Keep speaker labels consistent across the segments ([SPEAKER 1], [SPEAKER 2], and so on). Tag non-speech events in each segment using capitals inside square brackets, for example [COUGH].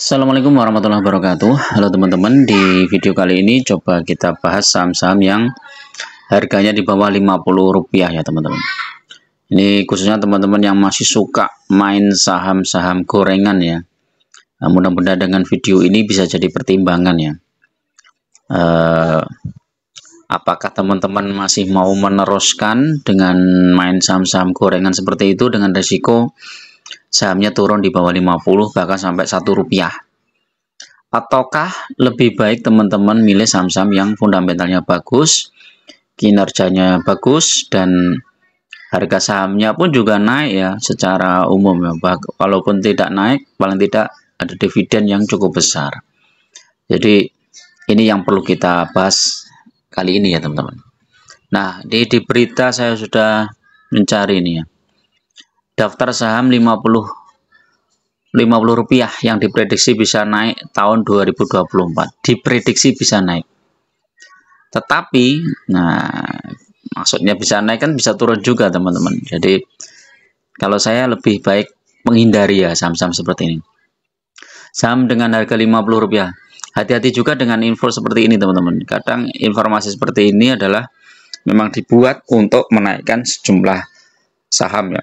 [SPEAKER 1] Assalamualaikum warahmatullahi wabarakatuh Halo teman-teman di video kali ini coba kita bahas saham-saham yang harganya di bawah 50 rupiah ya teman-teman ini khususnya teman-teman yang masih suka main saham-saham gorengan ya nah, mudah-mudahan dengan video ini bisa jadi pertimbangan ya eh, apakah teman-teman masih mau meneruskan dengan main saham-saham gorengan seperti itu dengan resiko sahamnya turun di bawah 50 bahkan sampai satu rupiah ataukah lebih baik teman-teman milih saham-saham yang fundamentalnya bagus kinerjanya bagus dan harga sahamnya pun juga naik ya secara umum ya walaupun tidak naik paling tidak ada dividen yang cukup besar jadi ini yang perlu kita bahas kali ini ya teman-teman nah di, di berita saya sudah mencari ini ya daftar saham 50 50 rupiah yang diprediksi bisa naik tahun 2024 diprediksi bisa naik tetapi nah maksudnya bisa naik kan bisa turun juga teman-teman jadi kalau saya lebih baik menghindari ya saham-saham seperti ini saham dengan harga 50 rupiah hati-hati juga dengan info seperti ini teman-teman kadang informasi seperti ini adalah memang dibuat untuk menaikkan sejumlah saham ya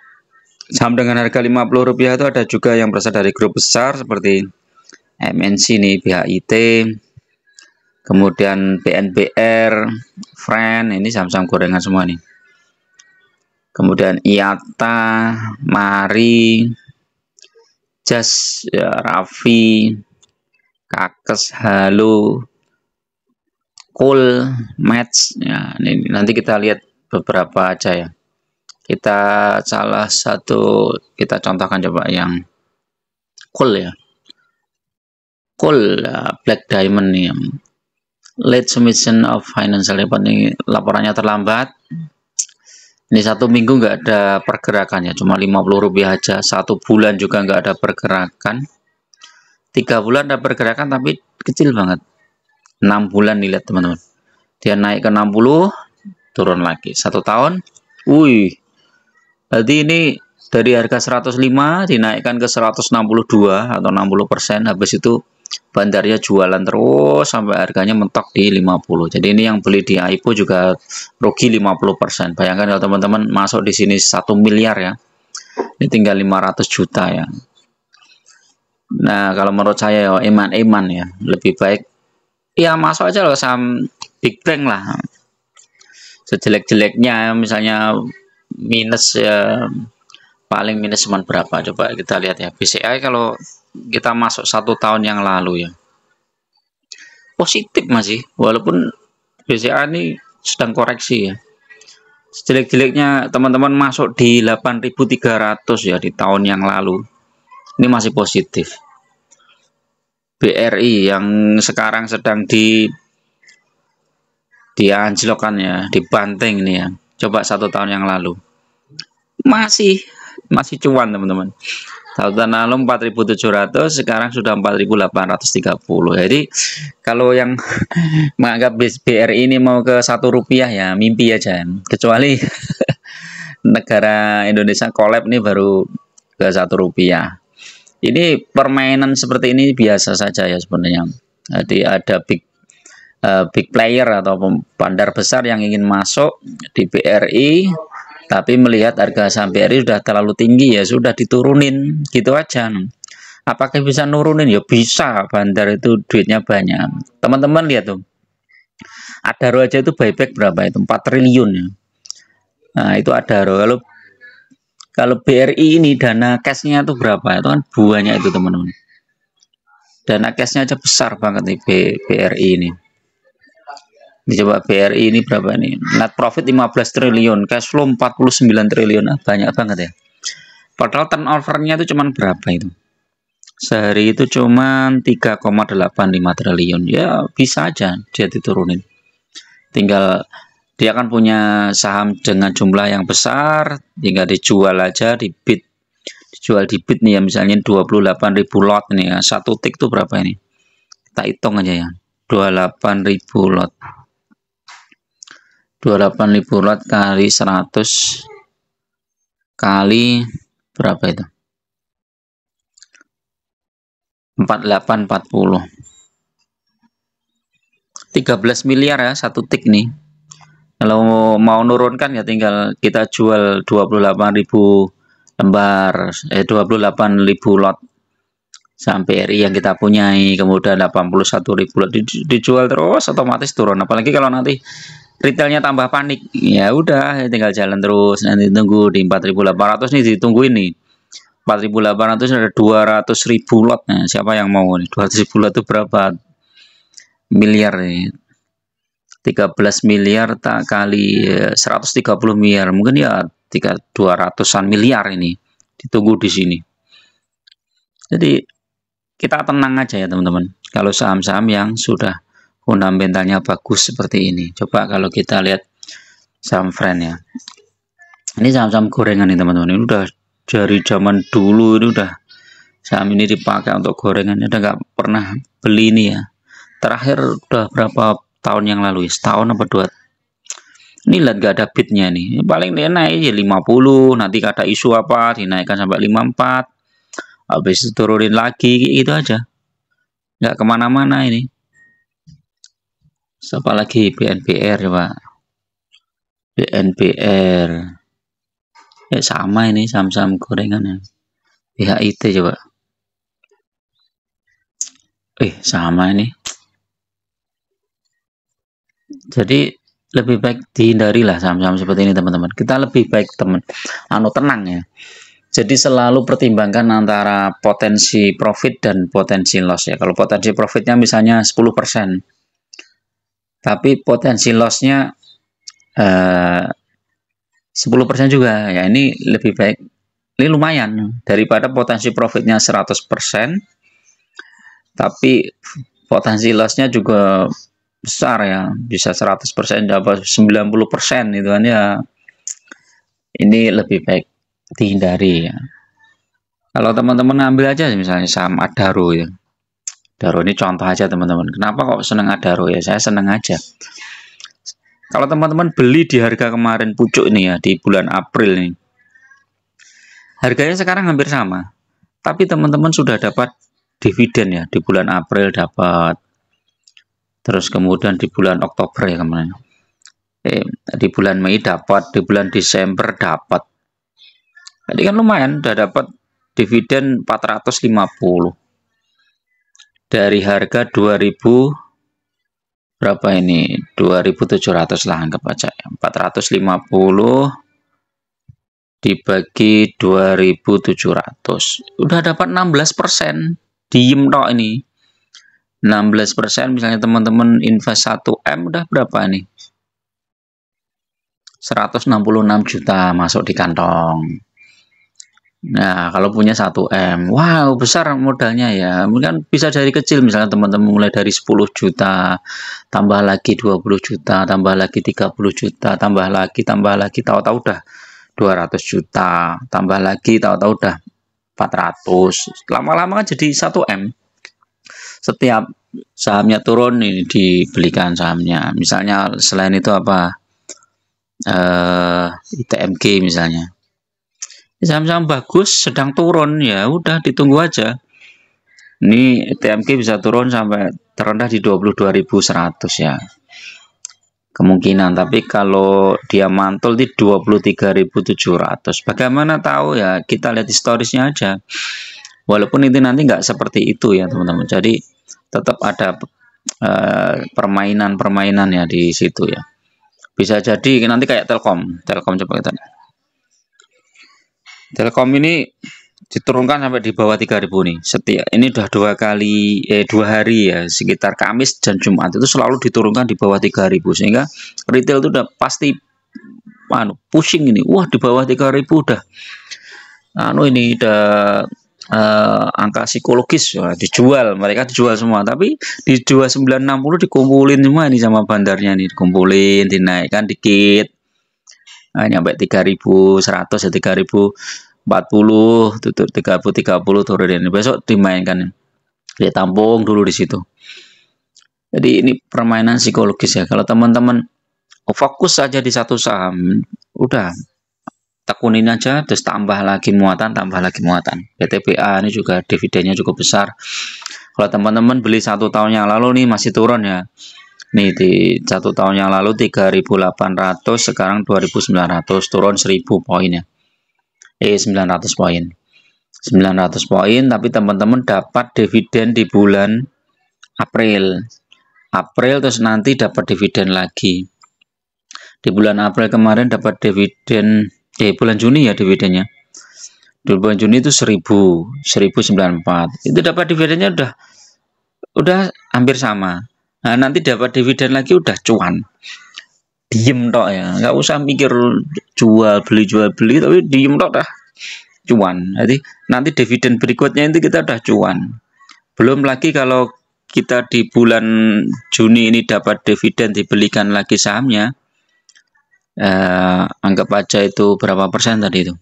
[SPEAKER 1] Saham dengan harga Rp50 itu ada juga yang berasal dari grup besar seperti MNC ini, BHIT, kemudian BNBR, Friend, ini saham-saham gorengan semua nih. Kemudian IATA, Mari, Jas, ya, Raffi, Kakes, Halo, Kul, Match. Ya, ini, nanti kita lihat beberapa aja ya kita salah satu kita contohkan coba yang cool ya cool uh, black diamond nih late submission of financial report ini laporannya terlambat ini satu minggu nggak ada pergerakannya cuma 50 rupiah aja satu bulan juga nggak ada pergerakan tiga bulan ada pergerakan tapi kecil banget enam bulan lihat teman-teman dia naik ke 60 turun lagi satu tahun wih Berarti ini dari harga 105 dinaikkan ke 162 atau 60 persen habis itu bandarnya jualan terus sampai harganya mentok di 50 jadi ini yang beli di IPO juga rugi 50 persen bayangkan kalau teman-teman masuk di sini 1 miliar ya ini tinggal 500 juta ya nah kalau menurut saya ya eman-eman ya lebih baik ya masuk aja loh saham Big Bang lah sejelek-jeleknya misalnya minus ya paling minus cuman berapa coba kita lihat ya BCA kalau kita masuk satu tahun yang lalu ya positif masih walaupun BCA ini sedang koreksi ya sejelek-jeleknya teman-teman masuk di 8.300 ya di tahun yang lalu ini masih positif BRI yang sekarang sedang di dianjlokkan ya dibanting ini ya coba satu tahun yang lalu masih masih cuan teman-teman satu tahun lalu 4.700 sekarang sudah 4.830 jadi kalau yang [LAUGHS] menganggap BRI ini mau ke satu rupiah ya mimpi aja kecuali [LAUGHS] negara Indonesia collab ini baru ke satu rupiah ini permainan seperti ini biasa saja ya sebenarnya jadi ada big Eh, big player atau bandar besar yang ingin masuk di BRI tapi melihat harga saham BRI sudah terlalu tinggi ya sudah diturunin gitu aja apakah bisa nurunin ya bisa bandar itu duitnya banyak teman-teman lihat tuh ada aja itu buyback berapa itu 4 triliun ya nah itu Adaro kalau kalau BRI ini dana cashnya itu berapa itu kan buahnya itu teman-teman dana cashnya aja besar banget nih BRI ini dicoba BRI ini berapa ini net profit 15 triliun cash flow 49 triliun ah, banyak banget ya padahal turnovernya itu cuman berapa itu sehari itu cuman 3,85 triliun ya bisa aja dia diturunin tinggal dia akan punya saham dengan jumlah yang besar tinggal dijual aja di bid dijual di bid nih ya misalnya 28.000 lot nih ya satu tik tuh berapa ini kita hitung aja ya 28.000 lot 28 ribu watt kali 100 kali berapa itu 4840 13 miliar ya satu tik nih kalau mau nurunkan ya tinggal kita jual 28 ribu lembar eh 28.000 lot sampai RI yang kita punyai kemudian 81.000 lot dijual terus otomatis turun apalagi kalau nanti retailnya tambah panik ya udah ya tinggal jalan terus nanti tunggu di 4800 nih ditunggu ini 4800 ada 200 ribu lot nah, siapa yang mau nih 200 ribu lot itu berapa miliar nih 13 miliar tak kali 130 ya, miliar mungkin ya 200-an miliar ini ditunggu di sini jadi kita tenang aja ya teman-teman kalau saham-saham yang sudah fundamentalnya bagus seperti ini coba kalau kita lihat saham friend ya ini saham-saham gorengan nih teman-teman ini udah dari zaman dulu ini udah saham ini dipakai untuk gorengan udah nggak pernah beli ini ya terakhir udah berapa tahun yang lalu ya setahun apa dua ini lihat nggak ada bitnya nih paling dia naik ya 50 nanti ada isu apa dinaikkan sampai 54 habis itu turunin lagi gitu aja nggak kemana-mana ini siapa lagi BNPR ya Pak BNPR ya sama ini sam-sam gorengan ya BHIT coba ya, eh sama ini jadi lebih baik dihindarilah sam-sam seperti ini teman-teman kita lebih baik teman anu tenang ya jadi selalu pertimbangkan antara potensi profit dan potensi loss ya kalau potensi profitnya misalnya 10% tapi potensi lossnya eh, uh, 10% juga ya ini lebih baik ini lumayan daripada potensi profitnya 100% tapi potensi lossnya juga besar ya bisa 100% dapat 90% itu kan ya ini lebih baik dihindari ya kalau teman-teman ambil aja misalnya saham Adaro ya Daro ini contoh aja teman-teman. Kenapa kok seneng Daro ya? Saya seneng aja. Kalau teman-teman beli di harga kemarin pucuk ini ya di bulan April ini. Harganya sekarang hampir sama. Tapi teman-teman sudah dapat dividen ya di bulan April dapat terus kemudian di bulan Oktober ya kemarin eh, di bulan Mei dapat di bulan Desember dapat jadi kan lumayan udah dapat dividen 450 dari harga 2000 berapa ini 2700 lah anggap aja 450 ya. dibagi 2700 udah dapat 16 diem tok ini 16 misalnya teman-teman invest 1M udah berapa ini 166 juta masuk di kantong Nah, kalau punya 1M, wow besar modalnya ya. Mungkin bisa dari kecil, misalnya teman-teman mulai dari 10 juta, tambah lagi 20 juta, tambah lagi 30 juta, tambah lagi, tambah lagi, tahu-tahu udah 200 juta, tambah lagi, tahu-tahu udah 400. Lama-lama kan jadi 1M. Setiap sahamnya turun, ini dibelikan sahamnya. Misalnya selain itu apa? Eh, ITMG misalnya saham-saham bagus sedang turun ya udah ditunggu aja ini TMK bisa turun sampai terendah di 22.100 ya kemungkinan tapi kalau dia mantul di 23.700 bagaimana tahu ya kita lihat historisnya aja walaupun itu nanti nggak seperti itu ya teman-teman jadi tetap ada eh, permainan-permainan uh, ya di situ ya bisa jadi nanti kayak Telkom Telkom coba kita lihat Telkom ini diturunkan sampai di bawah 3000 nih. Setiap ini udah dua kali eh dua hari ya, sekitar Kamis dan Jumat itu selalu diturunkan di bawah 3000 sehingga retail itu udah pasti anu pushing ini. Wah, di bawah 3000 udah anu ini udah uh, angka psikologis Wah, dijual mereka dijual semua tapi dijual 960 dikumpulin semua ini sama bandarnya nih dikumpulin dinaikkan dikit nah, ini sampai 3100 ya 3040 tutup 30 turun ini besok dimainkan ya tampung dulu di situ jadi ini permainan psikologis ya kalau teman-teman oh, fokus saja di satu saham udah tekunin aja terus tambah lagi muatan tambah lagi muatan PTPA ini juga dividennya cukup besar kalau teman-teman beli satu tahun yang lalu nih masih turun ya Nih di satu tahun yang lalu 3.800 sekarang 2.900 turun 1.000 poin ya. Eh 900 poin. 900 poin tapi teman-teman dapat dividen di bulan April. April terus nanti dapat dividen lagi. Di bulan April kemarin dapat dividen eh bulan Juni ya dividennya. Di bulan Juni itu 1000, 1094. Itu dapat dividennya udah udah hampir sama nah, nanti dapat dividen lagi udah cuan diem tok ya nggak usah mikir jual beli jual beli tapi diem tok dah cuan jadi nanti dividen berikutnya itu kita udah cuan belum lagi kalau kita di bulan Juni ini dapat dividen dibelikan lagi sahamnya eh, anggap aja itu berapa persen tadi itu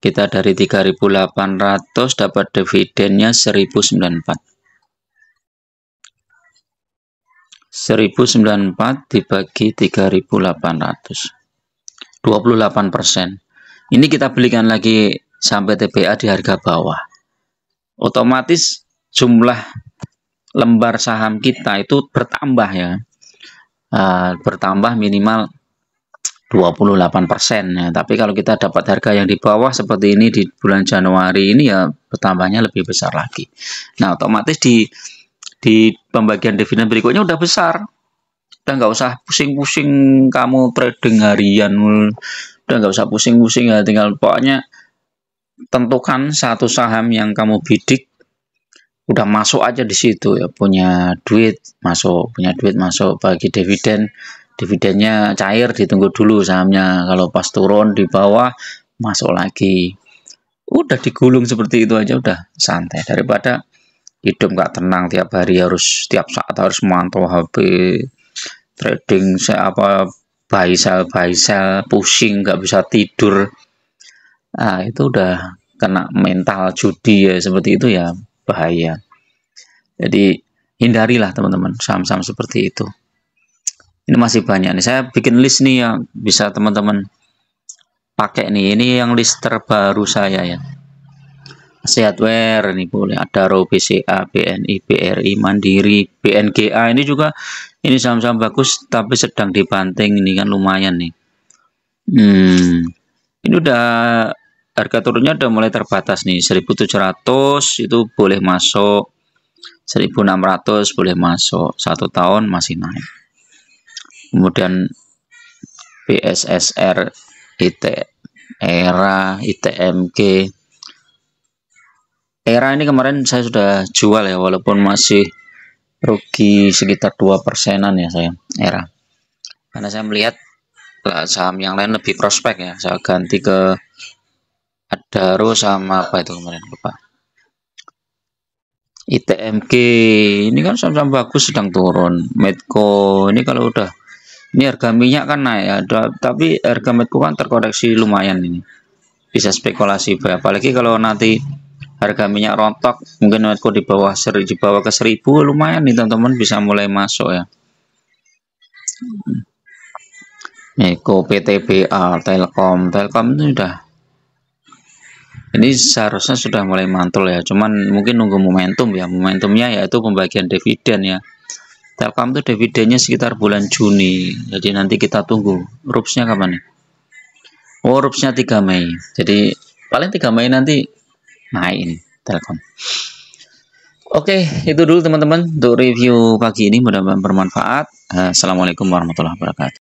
[SPEAKER 1] kita dari 3800 dapat dividennya 1094 1094 dibagi 3800. 28 persen. Ini kita belikan lagi sampai TPA di harga bawah. Otomatis jumlah lembar saham kita itu bertambah ya. Uh, bertambah minimal 28 persen ya. Tapi kalau kita dapat harga yang di bawah seperti ini di bulan Januari ini ya bertambahnya lebih besar lagi. Nah otomatis di di pembagian dividen berikutnya udah besar udah nggak usah pusing-pusing kamu trading harian udah nggak usah pusing-pusing ya tinggal pokoknya tentukan satu saham yang kamu bidik udah masuk aja di situ ya punya duit masuk punya duit masuk bagi dividen dividennya cair ditunggu dulu sahamnya kalau pas turun di bawah masuk lagi udah digulung seperti itu aja udah santai daripada hidup nggak tenang tiap hari harus tiap saat harus memantau HP trading apa buy sell buy sell pusing nggak bisa tidur nah, itu udah kena mental judi ya seperti itu ya bahaya jadi hindarilah teman-teman saham-saham seperti itu ini masih banyak nih saya bikin list nih yang bisa teman-teman pakai nih ini yang list terbaru saya ya sehatware ini boleh ada RO BCA, BNI, BRI, Mandiri, BNGA ini juga ini saham-saham bagus tapi sedang dibanting ini kan lumayan nih. Hmm, ini udah harga turunnya udah mulai terbatas nih 1700 itu boleh masuk 1600 boleh masuk satu tahun masih naik. Kemudian BSSR, IT, ERA, ITMG Era ini kemarin saya sudah jual ya walaupun masih rugi sekitar dua persenan ya saya era. Karena saya melihat saham yang lain lebih prospek ya. Saya ganti ke Adaro sama apa itu kemarin lupa. ITMG ini kan saham-saham bagus sedang turun. Medco ini kalau udah ini harga minyak kan naik ya, tapi harga Medco kan terkoreksi lumayan ini. Bisa spekulasi apalagi kalau nanti harga minyak rontok mungkin aku di bawah seri, di bawah ke 1000 lumayan nih teman-teman bisa mulai masuk ya Eko PTBA Telkom Telkom itu sudah ini seharusnya sudah mulai mantul ya cuman mungkin nunggu momentum ya momentumnya yaitu pembagian dividen ya Telkom itu dividennya sekitar bulan Juni jadi nanti kita tunggu rupsnya kapan nih oh rupsnya 3 Mei jadi paling 3 Mei nanti main telepon. Oke, itu dulu teman-teman untuk review pagi ini mudah-mudahan bermanfaat. Assalamualaikum warahmatullahi wabarakatuh.